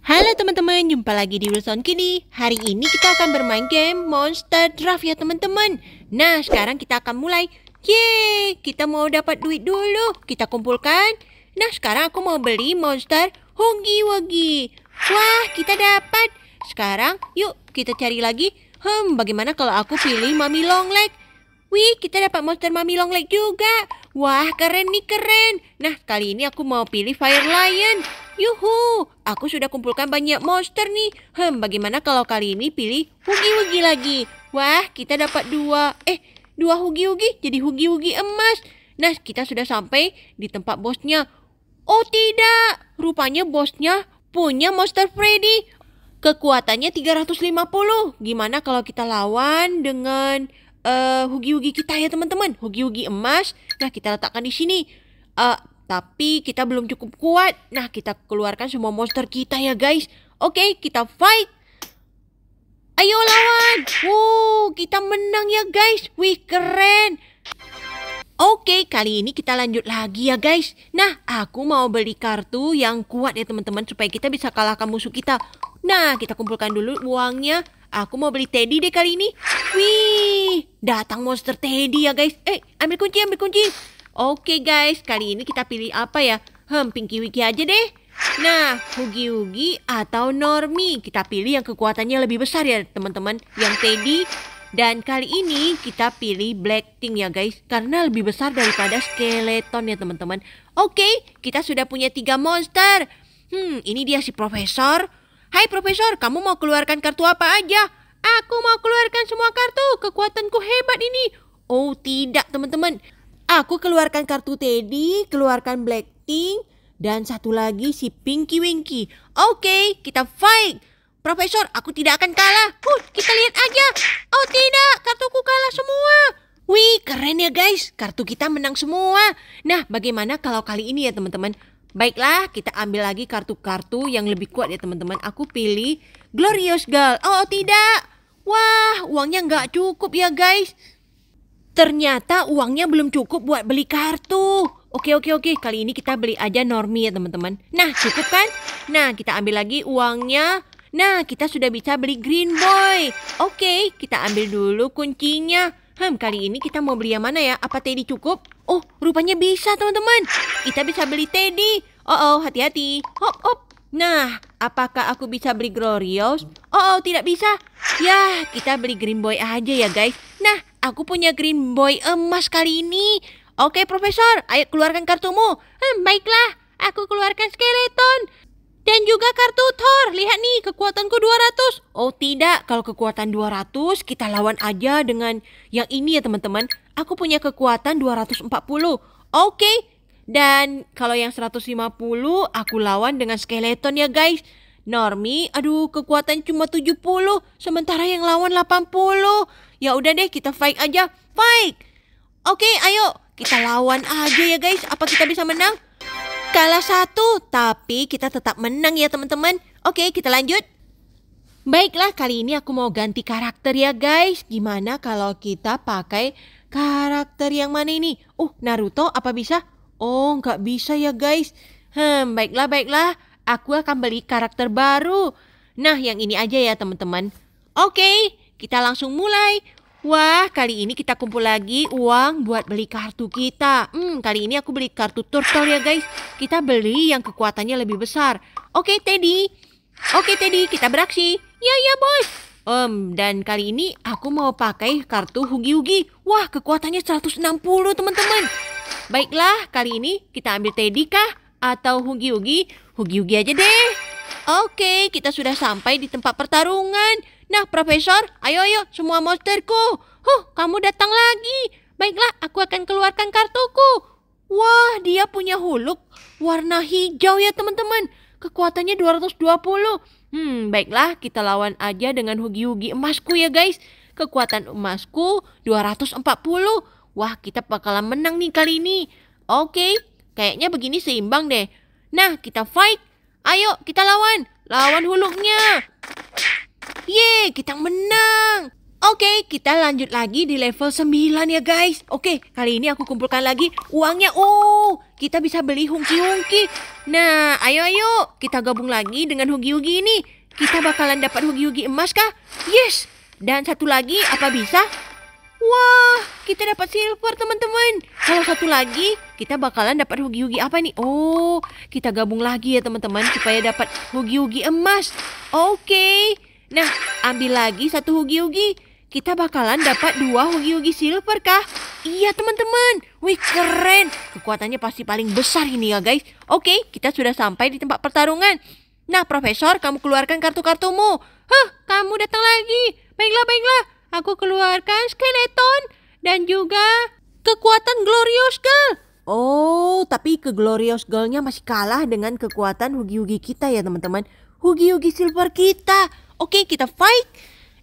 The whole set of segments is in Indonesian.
Halo teman-teman, jumpa lagi di Wilson Kini Hari ini kita akan bermain game Monster Draft ya teman-teman Nah sekarang kita akan mulai Yeay, kita mau dapat duit dulu Kita kumpulkan Nah sekarang aku mau beli monster Hongi Wuggy. Wah kita dapat Sekarang yuk kita cari lagi Hmm bagaimana kalau aku pilih Mami Long Leg? Wih kita dapat monster Mami Long Leg juga Wah keren nih keren Nah kali ini aku mau pilih Fire Lion Yuhu Aku sudah kumpulkan banyak monster nih. Hmm, bagaimana kalau kali ini pilih hugi-hugi lagi? Wah, kita dapat dua. Eh, dua hugi-hugi jadi hugi-hugi emas. Nah, kita sudah sampai di tempat bosnya. Oh tidak, rupanya bosnya punya monster Freddy. Kekuatannya 350. Gimana kalau kita lawan dengan eh, hugi-hugi uh, kita ya teman-teman? Hugi-hugi emas. Nah, kita letakkan di sini. Uh, tapi kita belum cukup kuat. Nah, kita keluarkan semua monster kita ya, guys. Oke, kita fight. Ayo lawan. Wow, kita menang ya, guys. Wih, keren. Oke, kali ini kita lanjut lagi ya guys. Nah, aku mau beli kartu yang kuat ya teman-teman supaya kita bisa kalahkan musuh kita. Nah, kita kumpulkan dulu uangnya. Aku mau beli Teddy deh kali ini. Wih, datang monster Teddy ya guys. Eh, ambil kunci, ambil kunci. Oke guys, kali ini kita pilih apa ya? Hmm, Pinky Wiki aja deh. Nah, Hugi-Hugi atau Normi. Kita pilih yang kekuatannya lebih besar ya teman-teman. Yang Teddy. Dan kali ini kita pilih Black Blackpink ya guys. Karena lebih besar daripada Skeleton ya teman-teman. Oke, kita sudah punya tiga monster. Hmm, ini dia si Profesor. Hai Profesor, kamu mau keluarkan kartu apa aja? Aku mau keluarkan semua kartu. Kekuatanku hebat ini. Oh tidak teman-teman. Aku keluarkan kartu Teddy, keluarkan Blackpink, dan satu lagi si Pinky Winky. Oke, kita fight. Profesor, aku tidak akan kalah. Huh, kita lihat aja. Oh tidak, kartuku kalah semua. Wih, keren ya guys. Kartu kita menang semua. Nah, bagaimana kalau kali ini ya teman-teman? Baiklah, kita ambil lagi kartu-kartu yang lebih kuat ya teman-teman. Aku pilih Glorious Girl. Oh tidak. Wah, uangnya nggak cukup ya guys. Ternyata uangnya belum cukup buat beli kartu. Oke, oke, oke. Kali ini kita beli aja normi ya, teman-teman. Nah, cukup kan? Nah, kita ambil lagi uangnya. Nah, kita sudah bisa beli Green Boy. Oke, kita ambil dulu kuncinya. Hmm, kali ini kita mau beli yang mana ya? Apa Teddy cukup? Oh, rupanya bisa, teman-teman. Kita bisa beli Teddy. Oh, oh, hati-hati. Hop, hop. Nah, apakah aku bisa beli Glorious? Oh, oh, tidak bisa. Ya, kita beli Green Boy aja ya, guys. Nah, Aku punya Green Boy emas kali ini. Oke, Profesor, ayo keluarkan kartumu. Hmm, baiklah, aku keluarkan skeleton. Dan juga kartu Thor. Lihat nih, kekuatanku 200. Oh tidak, kalau kekuatan 200 kita lawan aja dengan yang ini ya teman-teman. Aku punya kekuatan 240. Oke. Dan kalau yang 150 aku lawan dengan skeleton ya guys. Normi, aduh kekuatan cuma 70, sementara yang lawan 80. Ya udah deh kita fight aja, fight. Oke, ayo kita lawan aja ya guys. Apa kita bisa menang? Kalah satu, tapi kita tetap menang ya teman-teman. Oke, kita lanjut. Baiklah, kali ini aku mau ganti karakter ya guys. Gimana kalau kita pakai karakter yang mana ini? Uh, Naruto apa bisa? Oh, nggak bisa ya guys. Hmm, baiklah, baiklah aku akan beli karakter baru. Nah, yang ini aja ya teman-teman. Oke, kita langsung mulai. Wah, kali ini kita kumpul lagi uang buat beli kartu kita. Hmm, kali ini aku beli kartu turtle ya guys. Kita beli yang kekuatannya lebih besar. Oke, Teddy. Oke, Teddy, kita beraksi. Ya, ya, bos. Um, dan kali ini aku mau pakai kartu hugi-hugi. Wah, kekuatannya 160, teman-teman. Baiklah, kali ini kita ambil Teddy kah? Atau hugi-hugi? Hugi-hugi aja deh. Oke, kita sudah sampai di tempat pertarungan. Nah, Profesor, ayo ayo semua monsterku. Huh, kamu datang lagi. Baiklah, aku akan keluarkan kartuku. Wah, dia punya huluk warna hijau ya teman-teman. Kekuatannya 220. Hmm, baiklah kita lawan aja dengan hugi-hugi emasku ya guys. Kekuatan emasku 240. Wah, kita bakalan menang nih kali ini. Oke, kayaknya begini seimbang deh. Nah, kita fight. Ayo, kita lawan. Lawan huluknya. Yeay, kita menang. Oke, okay, kita lanjut lagi di level 9 ya guys. Oke, okay, kali ini aku kumpulkan lagi uangnya. Oh, kita bisa beli hungki-hungki. Nah, ayo ayo, kita gabung lagi dengan hugi-hugi ini. Kita bakalan dapat hugi-hugi emas kah? Yes. Dan satu lagi, apa bisa? Wah, kita dapat silver teman-teman. Kalau satu lagi, kita bakalan dapat hugi-hugi apa nih? Oh, kita gabung lagi ya teman-teman supaya dapat hugi-hugi emas. Oke. Nah, ambil lagi satu hugi-hugi. Kita bakalan dapat dua hugi-hugi silver kah? Iya teman-teman. Wih keren. Kekuatannya pasti paling besar ini ya guys. Oke, kita sudah sampai di tempat pertarungan. Nah, Profesor, kamu keluarkan kartu-kartumu. Hah, kamu datang lagi. Baiklah, baiklah. Aku keluarkan skeleton dan juga kekuatan Glorious Girl. Oh, tapi ke Glorious Girl-nya masih kalah dengan kekuatan Hugi-Hugi kita ya teman-teman. Hugi-Hugi Silver kita. Oke, kita fight.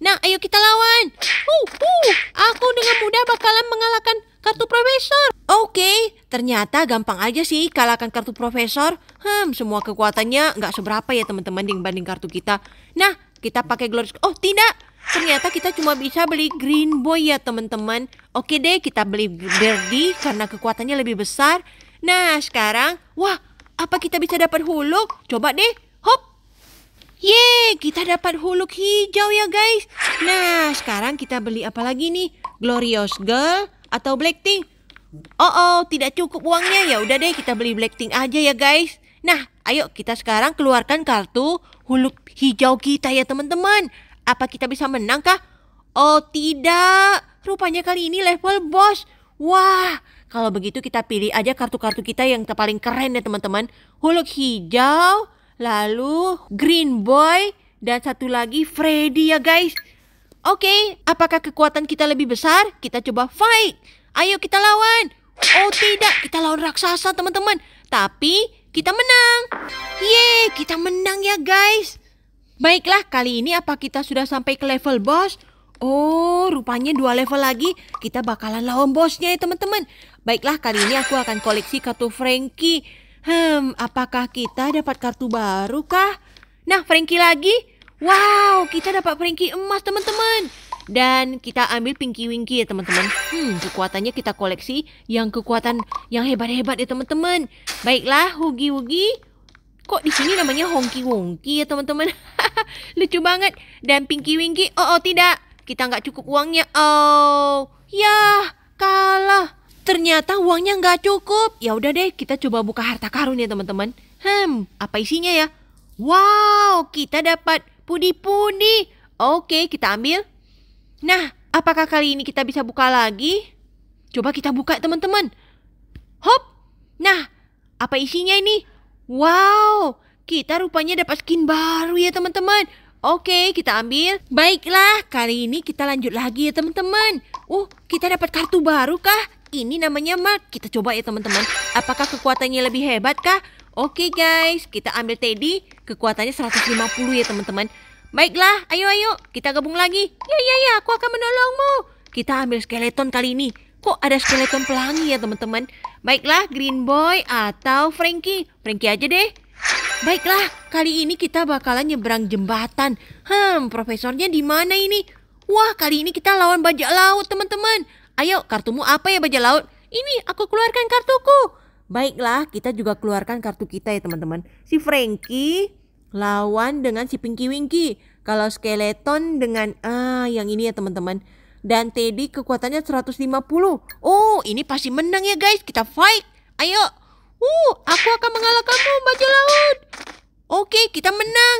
Nah, ayo kita lawan. Uh, uh, aku dengan mudah bakalan mengalahkan kartu profesor. Oke, okay, ternyata gampang aja sih kalahkan kartu profesor. Hmm, semua kekuatannya nggak seberapa ya teman-teman dibanding kartu kita. Nah, kita pakai glorious. Oh, tidak. Ternyata kita cuma bisa beli Green Boy ya teman-teman. Oke deh kita beli Birdie karena kekuatannya lebih besar. Nah sekarang, wah apa kita bisa dapat huluk? Coba deh, hop. Yeay, kita dapat huluk hijau ya guys. Nah sekarang kita beli apa lagi nih? Glorious Girl atau Black Blackpink? Oh oh, tidak cukup uangnya ya. Udah deh kita beli Black Blackpink aja ya guys. Nah, ayo kita sekarang keluarkan kartu huluk hijau kita ya teman-teman. Apa kita bisa menang kah? Oh tidak, rupanya kali ini level bos. Wah, kalau begitu kita pilih aja kartu-kartu kita yang paling keren ya teman-teman. Huluk hijau, lalu Green Boy, dan satu lagi Freddy ya guys. Oke, okay, apakah kekuatan kita lebih besar? Kita coba fight. Ayo kita lawan. Oh tidak, kita lawan raksasa teman-teman. Tapi kita menang. Yeay, kita menang ya guys. Baiklah, kali ini apa kita sudah sampai ke level bos? Oh, rupanya dua level lagi kita bakalan lawan bosnya ya teman-teman. Baiklah, kali ini aku akan koleksi kartu Frankie. Hmm, apakah kita dapat kartu baru kah? Nah, Frankie lagi. Wow, kita dapat Frankie emas teman-teman. Dan kita ambil Pinky Winky ya teman-teman. Hmm, kekuatannya kita koleksi yang kekuatan yang hebat-hebat ya teman-teman. Baiklah, Hugi Hugi. Kok di sini namanya Hongki Wongki ya teman-teman? Lucu banget. Dan Pinky Winky, oh, oh tidak. Kita nggak cukup uangnya. Oh, ya kalah. Ternyata uangnya nggak cukup. Ya udah deh, kita coba buka harta karun ya teman-teman. Hmm, apa isinya ya? Wow, kita dapat pundi-pundi. Oke, kita ambil. Nah, apakah kali ini kita bisa buka lagi? Coba kita buka teman-teman. Hop. Nah, apa isinya ini? Wow, kita rupanya dapat skin baru ya teman-teman. Oke, kita ambil. Baiklah, kali ini kita lanjut lagi ya teman-teman. Uh, kita dapat kartu baru kah? Ini namanya Mark. Kita coba ya teman-teman. Apakah kekuatannya lebih hebat kah? Oke guys, kita ambil Teddy. Kekuatannya 150 ya teman-teman. Baiklah, ayo ayo, kita gabung lagi. Ya ya ya, aku akan menolongmu. Kita ambil skeleton kali ini. Kok ada skeleton pelangi ya teman-teman? Baiklah Green Boy atau Frankie. Frankie aja deh. Baiklah, kali ini kita bakalan nyebrang jembatan. Hmm, profesornya di mana ini? Wah, kali ini kita lawan bajak laut, teman-teman. Ayo, kartumu apa ya bajak laut? Ini, aku keluarkan kartuku. Baiklah, kita juga keluarkan kartu kita ya, teman-teman. Si Frankie lawan dengan si Pinky Winky. Kalau skeleton dengan ah yang ini ya, teman-teman. Dan Teddy kekuatannya 150. Oh, ini pasti menang ya guys. Kita fight. Ayo. Uh, aku akan mengalahkanmu, kamu, laut. Oke, kita menang.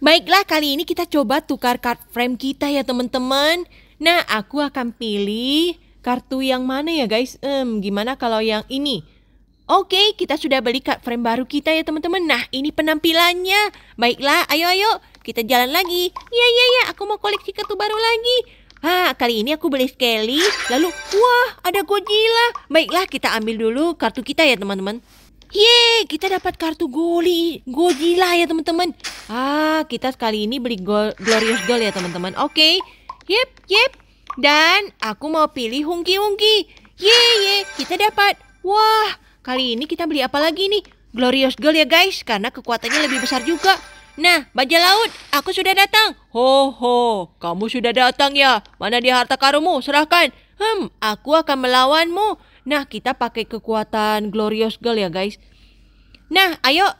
Baiklah, kali ini kita coba tukar card frame kita ya teman-teman. Nah, aku akan pilih kartu yang mana ya guys? Um, gimana kalau yang ini? Oke, kita sudah beli card frame baru kita ya teman-teman. Nah, ini penampilannya. Baiklah, ayo ayo kita jalan lagi. Ya, ya, ya, aku mau koleksi kartu baru lagi. Ah, kali ini aku beli Skelly. Lalu, wah, ada Godzilla. Baiklah, kita ambil dulu kartu kita ya, teman-teman. Yeay, kita dapat kartu goli, Godzilla ya teman-teman. Ah, kita kali ini beli go Glorious Gold ya teman-teman. Oke, okay. yep, yep. Dan aku mau pilih Hungki-Hungki. Yeay, yeay, kita dapat. Wah, kali ini kita beli apa lagi nih? Glorious Gold ya guys, karena kekuatannya lebih besar juga. Nah, bajak laut, aku sudah datang. Ho, ho, kamu sudah datang ya. Mana di harta karunmu? Serahkan. Hmm, aku akan melawanmu. Nah, kita pakai kekuatan Glorious Girl ya, guys. Nah, ayo.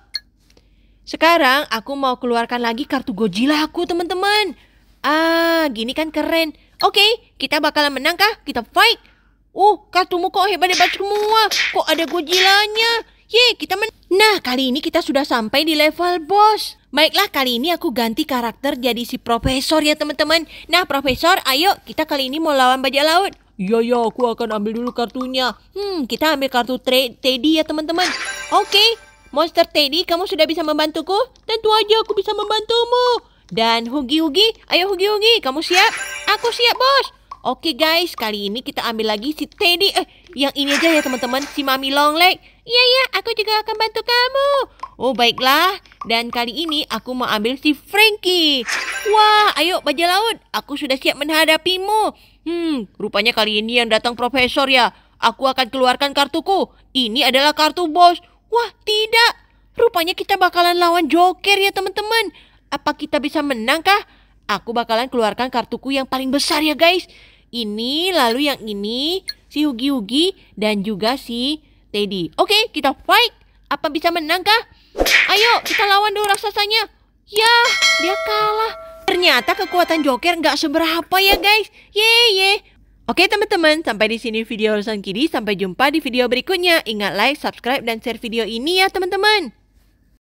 Sekarang aku mau keluarkan lagi kartu Godzilla aku, teman-teman. Ah, gini kan keren. Oke, kita bakalan menang kah? Kita fight. Uh, kartumu kok hebat-hebat semua. Kok ada Godzilla-nya? Ye, kita men... Nah, kali ini kita sudah sampai di level bos. Baiklah, kali ini aku ganti karakter jadi si profesor ya teman-teman. Nah, profesor, ayo kita kali ini mau lawan bajak laut. Iya, ya, aku akan ambil dulu kartunya. Hmm, kita ambil kartu Teddy ya teman-teman. Oke, okay. Monster Teddy, kamu sudah bisa membantuku? Tentu aja aku bisa membantumu. Dan Hugi-Hugi, ayo Hugi-Hugi, kamu siap? Aku siap, bos. Oke guys, kali ini kita ambil lagi si Teddy. Eh, yang ini aja ya teman-teman, si Mami Longleg. Iya, iya, aku juga akan bantu kamu. Oh, baiklah. Dan kali ini aku mau ambil si Frankie. Wah, ayo baja laut. Aku sudah siap menghadapimu. Hmm, rupanya kali ini yang datang profesor ya. Aku akan keluarkan kartuku. Ini adalah kartu bos. Wah, tidak. Rupanya kita bakalan lawan Joker ya teman-teman. Apa kita bisa menang kah? Aku bakalan keluarkan kartuku yang paling besar ya guys. Ini, lalu yang ini, si Hugi-Hugi, dan juga si Teddy. Oke, kita fight. Apa bisa menang kah? Ayo, kita lawan dulu raksasanya. Ya, dia kalah. Ternyata kekuatan Joker nggak seberapa ya guys. Yeay, ye. Oke teman-teman, sampai di sini video urusan Kidi. Sampai jumpa di video berikutnya. Ingat like, subscribe, dan share video ini ya teman-teman.